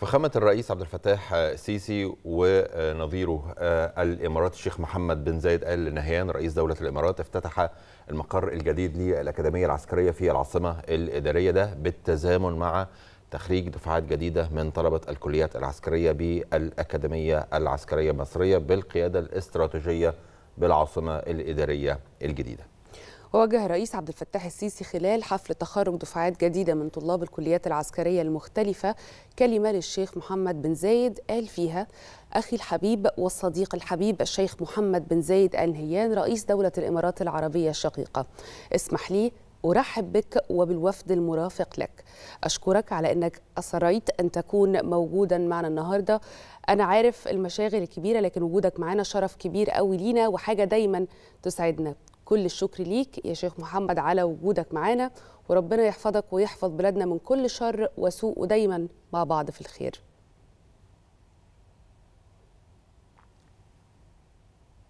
فخامة الرئيس عبد الفتاح آه، السيسي ونظيره آه، الإمارات الشيخ محمد بن زايد آل نهيان رئيس دولة الإمارات افتتح المقر الجديد للأكاديمية العسكرية في العاصمة الإدارية ده بالتزامن مع تخريج دفعات جديدة من طلبة الكليات العسكرية بالأكاديمية العسكرية المصرية بالقيادة الاستراتيجية بالعاصمة الإدارية الجديدة ووجه الرئيس عبد الفتاح السيسي خلال حفل تخرج دفعات جديدة من طلاب الكليات العسكرية المختلفة كلمة للشيخ محمد بن زايد قال فيها أخي الحبيب والصديق الحبيب الشيخ محمد بن زايد آل نهيان رئيس دولة الإمارات العربية الشقيقة اسمح لي أرحب بك وبالوفد المرافق لك أشكرك على أنك أصريت أن تكون موجودا معنا النهاردة أنا عارف المشاغل الكبيرة لكن وجودك معنا شرف كبير قوي لينا وحاجة دايما تسعدنا كل الشكر ليك يا شيخ محمد على وجودك معانا وربنا يحفظك ويحفظ بلادنا من كل شر وسوء ودايما مع بعض في الخير